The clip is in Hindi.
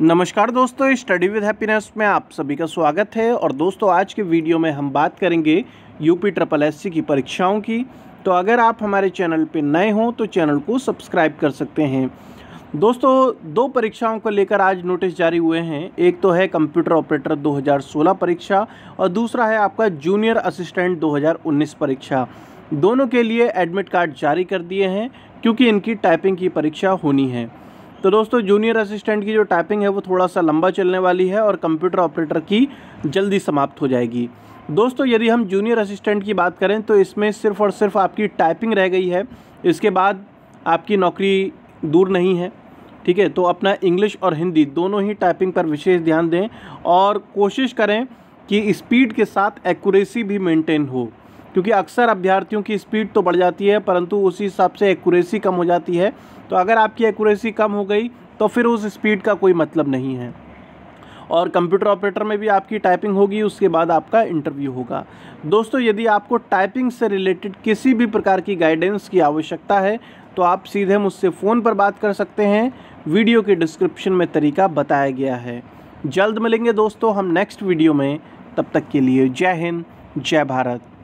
नमस्कार दोस्तों स्टडी विद हैप्पीनेस में आप सभी का स्वागत है और दोस्तों आज के वीडियो में हम बात करेंगे यूपी ट्रिपल एससी की परीक्षाओं की तो अगर आप हमारे चैनल पर नए हों तो चैनल को सब्सक्राइब कर सकते हैं दोस्तों दो परीक्षाओं को लेकर आज नोटिस जारी हुए हैं एक तो है कंप्यूटर ऑपरेटर 2016 परीक्षा और दूसरा है आपका जूनियर असिस्टेंट 2019 परीक्षा दोनों के लिए एडमिट कार्ड जारी कर दिए हैं क्योंकि इनकी टाइपिंग की परीक्षा होनी है तो दोस्तों जूनियर असिस्टेंट की जो टाइपिंग है वो थोड़ा सा लंबा चलने वाली है और कंप्यूटर ऑपरेटर की जल्दी समाप्त हो जाएगी दोस्तों यदि हम जूनियर असिस्टेंट की बात करें तो इसमें सिर्फ़ और सिर्फ आपकी टाइपिंग रह गई है इसके बाद आपकी नौकरी दूर नहीं है ठीक है तो अपना इंग्लिश और हिंदी दोनों ही टाइपिंग पर विशेष ध्यान दें और कोशिश करें कि स्पीड के साथ एक्यूरेसी भी मेंटेन हो क्योंकि अक्सर अभ्यर्थियों की स्पीड तो बढ़ जाती है परंतु उसी हिसाब से एकूरेसी कम हो जाती है तो अगर आपकी एकूरेसी कम हो गई तो फिर उस स्पीड का कोई मतलब नहीं है और कंप्यूटर ऑपरेटर में भी आपकी टाइपिंग होगी उसके बाद आपका इंटरव्यू होगा दोस्तों यदि आपको टाइपिंग से रिलेटेड किसी भी प्रकार की गाइडेंस की आवश्यकता है तो आप सीधे मुझसे फ़ोन पर बात कर सकते हैं वीडियो के डिस्क्रिप्शन में तरीका बताया गया है जल्द मिलेंगे दोस्तों हम नेक्स्ट वीडियो में तब तक के लिए जय हिंद जय भारत